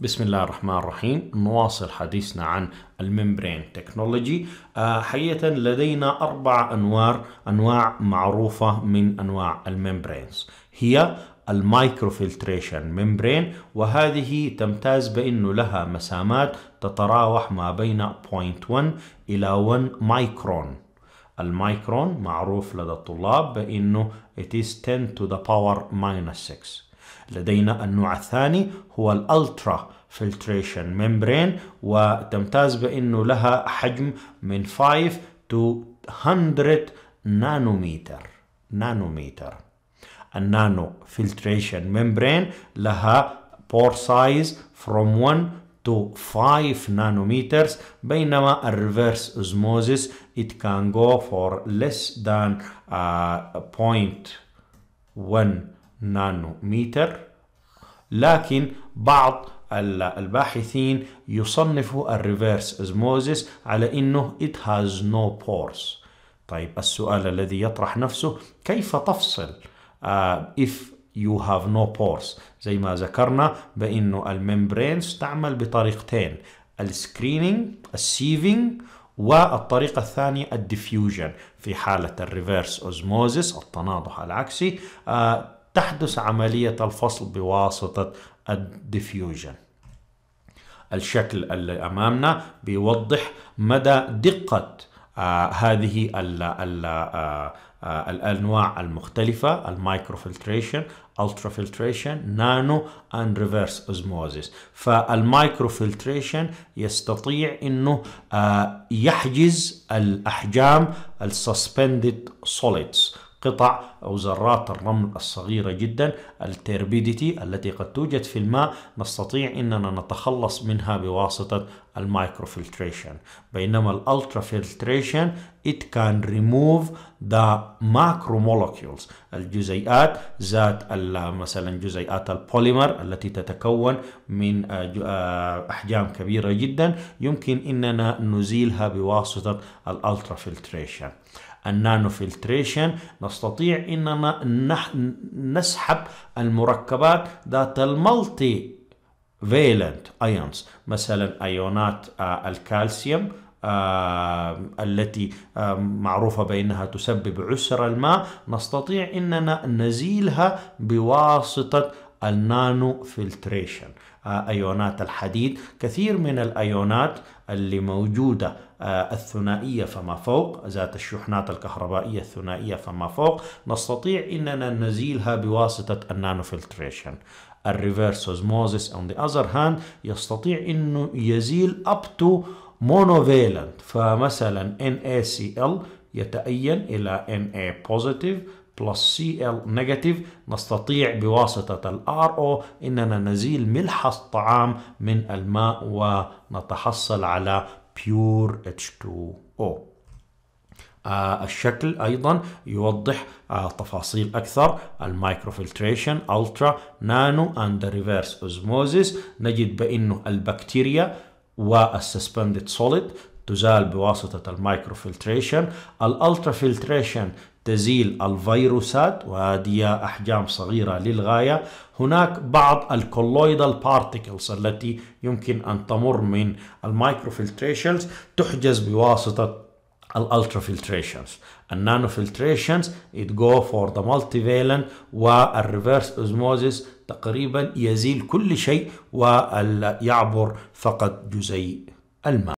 بسم الله الرحمن الرحيم نواصل حديثنا عن الممبرين تكنولوجي آه، حقيقة لدينا أربع أنواع أنواع معروفة من أنواع الممبرينز هي المايكروفلتريشن ممبرين وهذه تمتاز بأنه لها مسامات تتراوح ما بين 0.1 إلى 1 مايكرون المايكرون معروف لدى الطلاب بأنه it is 10 to the power minus 6 لدينا النوع الثاني هو الالترا فلتريشن ميمبرين وتمتاز بانه لها حجم من 5 to 100 نانومتر نانومتر النانو فلتريشن ميمبرين لها pore size from 1 to 5 nanometers بينما الريفرس osmosis it can go for less than uh, آه، 0.1 نانوميتر لكن بعض الباحثين يصنفوا الريفيرس اسموزيس على انه it has no pores طيب السؤال الذي يطرح نفسه كيف تفصل uh, if you have no pores زي ما ذكرنا بانه الممبرينز تعمل بطريقتين السكرينينج السيفينج والطريقة الثانية الديفيوجن في حالة الريفيرس اوزموزيس التناضح العكسي آه، تحدث عملية الفصل بواسطة الديفيوجن الشكل اللي أمامنا بيوضح مدى دقة آه، هذه آه، آه، الأنواع المختلفة المايكرو فلتريشن الأنواع المختلفة المايكروفلتريشن نانو اند ريفرس اوزموزيس فالمايكروفلتريشن يستطيع انه يحجز الاحجام السسبندد سوليدز قطع أو ذرات الرمل الصغيرة جدا التيربيديتي التي قد توجد في الماء نستطيع أننا نتخلص منها بواسطة المايكروفلتريشن بينما الألترا فلتريشن it can remove the macromolecules الجزيئات ذات مثلا جزيئات البوليمر التي تتكون من آه، آه، احجام كبيره جدا يمكن اننا نزيلها بواسطه الألترا فلتريشن النانو فلتريشن نستطيع أننا نسحب المركبات ذات الملتي فيلنت ايونز مثلا ايونات آه، الكالسيوم آه، التي آه، معروفة بأنها تسبب عسر الماء نستطيع أننا نزيلها بواسطة النانو فلتريشن ايونات الحديد كثير من الايونات اللي موجودة الثنائية فما فوق ذات الشحنات الكهربائية الثنائية فما فوق نستطيع إننا نزيلها بواسطة النانو فلتريشن الريفيرس اوزموزيس اون the اذر هاند يستطيع إنه يزيل up to monovalent فمثلا NaCl يتأين إلى Na positive بلس سي ال نيجاتيف نستطيع بواسطة ال RO إننا نزيل ملح الطعام من الماء ونتحصل على بيور H2O آه، الشكل أيضا يوضح آه، تفاصيل أكثر المايكروفلتريشن ألترا نانو أند ريفيرس أوزموزيس نجد بأنه البكتيريا والسسبندد سوليد تزال بواسطة المايكروفلتريشن الألترا فلتريشن تزيل الفيروسات وهذه أحجام صغيرة للغاية هناك بعض الكولويدال بارتيكلز التي يمكن أن تمر من المايكروفiltrations تحجز بواسطة الالترافiltrations النانوفiltrations it go for the multivalent والريفرس اوزموزيس تقريبا يزيل كل شيء ويعبر فقط جزيء الماء